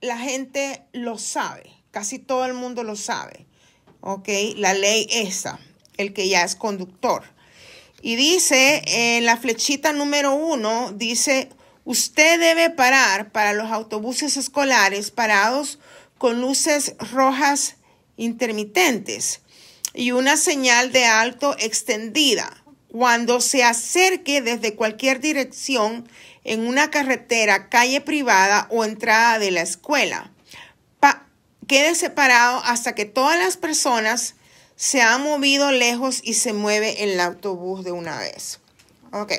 la gente lo sabe, casi todo el mundo lo sabe, ¿ok? La ley esa, el que ya es conductor. Y dice, en la flechita número uno, dice, usted debe parar para los autobuses escolares parados con luces rojas intermitentes y una señal de alto extendida cuando se acerque desde cualquier dirección en una carretera, calle privada o entrada de la escuela. quede separado hasta que todas las personas se han movido lejos y se mueve el autobús de una vez. Ok.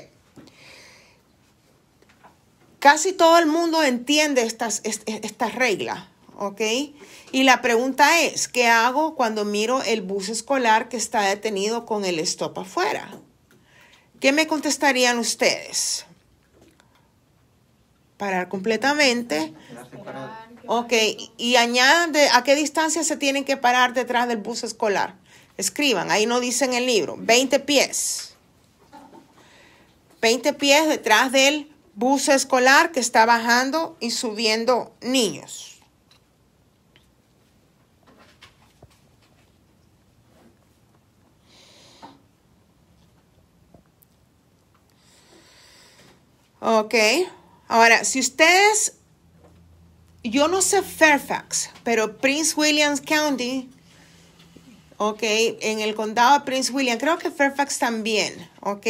Casi todo el mundo entiende estas, regla reglas, ¿ok? Y la pregunta es, ¿qué hago cuando miro el bus escolar que está detenido con el stop afuera? ¿Qué me contestarían ustedes? Parar completamente. Ok, y añade a qué distancia se tienen que parar detrás del bus escolar. Escriban, ahí no dice en el libro, 20 pies. 20 pies detrás del bus escolar que está bajando y subiendo niños. Okay. Ahora, si ustedes, yo no sé Fairfax, pero Prince William County, ok, en el condado de Prince William, creo que Fairfax también, ok,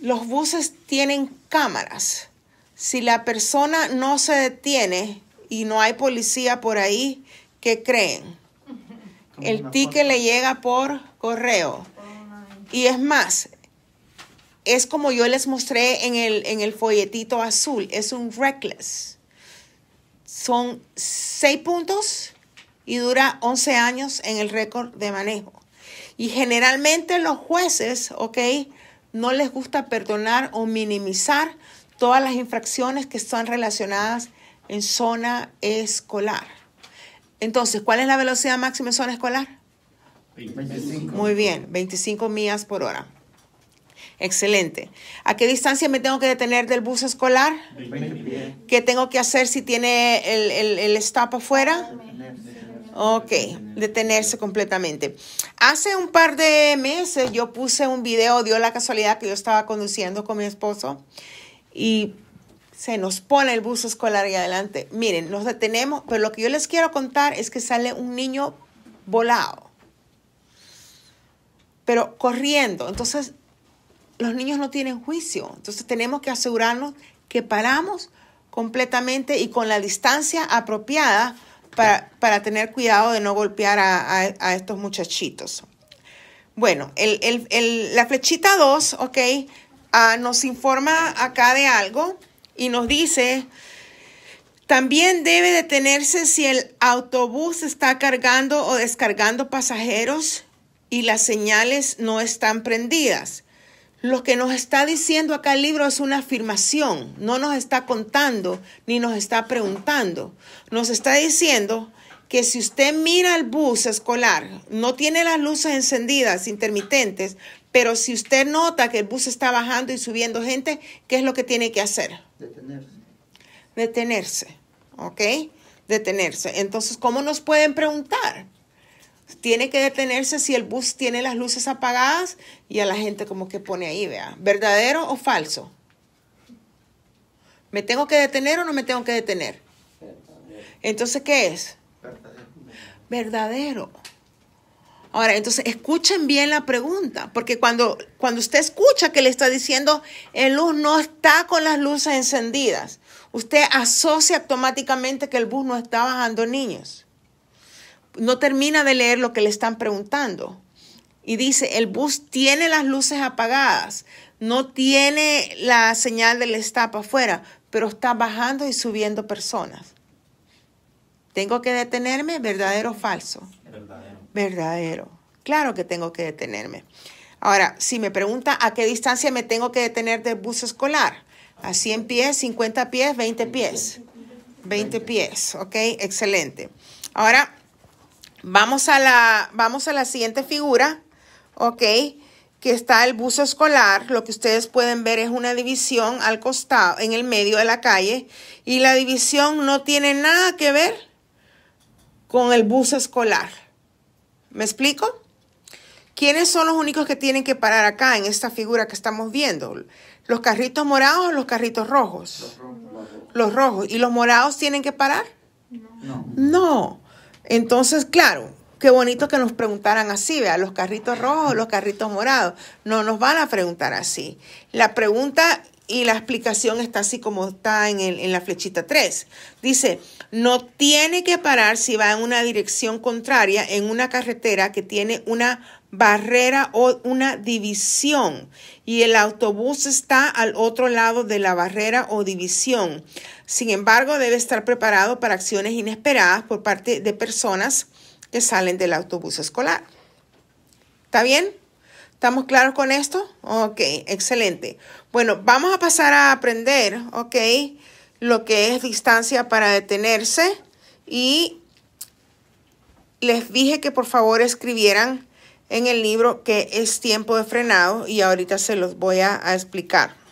los buses tienen cámaras. Si la persona no se detiene y no hay policía por ahí, ¿qué creen? El ticket le llega por correo. Oh, y es más, es como yo les mostré en el, en el folletito azul, es un reckless. Son seis puntos y dura 11 años en el récord de manejo. Y generalmente los jueces, ¿ok? No les gusta perdonar o minimizar todas las infracciones que están relacionadas en zona escolar. Entonces, ¿cuál es la velocidad máxima en zona escolar? 25. Muy bien, 25 millas por hora. Excelente. ¿A qué distancia me tengo que detener del bus escolar? 20 ¿Qué tengo que hacer si tiene el, el, stop afuera? Ok, detenerse completamente. Hace un par de meses yo puse un video, dio la casualidad que yo estaba conduciendo con mi esposo y se nos pone el bus escolar y adelante. Miren, nos detenemos, pero lo que yo les quiero contar es que sale un niño volado, pero corriendo. Entonces los niños no tienen juicio. Entonces tenemos que asegurarnos que paramos completamente y con la distancia apropiada para, tener cuidado de no golpear a, estos muchachitos. Bueno, el, la flechita 2, ok, ah, nos informa acá de algo y nos dice, también debe detenerse si el autobús está cargando o descargando pasajeros y las señales no están prendidas. Lo que nos está diciendo acá el libro es una afirmación, no nos está contando ni nos está preguntando. Nos está diciendo que si usted mira el bus escolar, no tiene las luces encendidas, intermitentes, pero si usted nota que el bus está bajando y subiendo gente, ¿qué es lo que tiene que hacer? Detenerse. Detenerse, ¿ok? Detenerse. Entonces, ¿cómo nos pueden preguntar? tiene que detenerse si el bus tiene las luces apagadas y a la gente como que pone ahí, vea, verdadero o falso. ¿Me tengo que detener o no me tengo que detener? Entonces, ¿qué es? Verdadero. Ahora, entonces, escuchen bien la pregunta, porque cuando, cuando usted escucha que le está diciendo, el bus no está con las luces encendidas, usted asocia automáticamente que el bus no está bajando niños no termina de leer lo que le están preguntando. Y dice, el bus tiene las luces apagadas, no tiene la señal del stop afuera, pero está bajando y subiendo personas. ¿Tengo que detenerme? ¿Verdadero o falso? Verdadero. Verdadero. Claro que tengo que detenerme. Ahora, si me pregunta a qué distancia me tengo que detener del bus escolar, a 100 pies, 50 pies, 20 pies. 20 pies, ok, excelente. Ahora, Vamos a la, vamos a la siguiente figura, ¿ok? Que está el bus escolar. Lo que ustedes pueden ver es una división al costado, en el medio de la calle. Y la división no tiene nada que ver con el bus escolar. ¿Me explico? ¿Quiénes son los únicos que tienen que parar acá en esta figura que estamos viendo? ¿Los carritos morados o los carritos rojos? Los rojos. Los rojos. ¿Y los morados tienen que parar? No. No. Entonces, claro, qué bonito que nos preguntaran así, vean, los carritos rojos, los carritos morados. No nos van a preguntar así. La pregunta y la explicación está así como está en, en la flechita 3. Dice, no tiene que parar si va en una dirección contraria en una carretera que tiene una barrera o una división y el autobús está al otro lado de la barrera o división. Sin embargo, debe estar preparado para acciones inesperadas por parte de personas que salen del autobús escolar. ¿Está bien? ¿Estamos claros con esto? Ok, excelente. Bueno, vamos a pasar a aprender, ok, lo que es distancia para detenerse y les dije que por favor escribieran en el libro que es tiempo de frenado y ahorita se los voy a, explicar.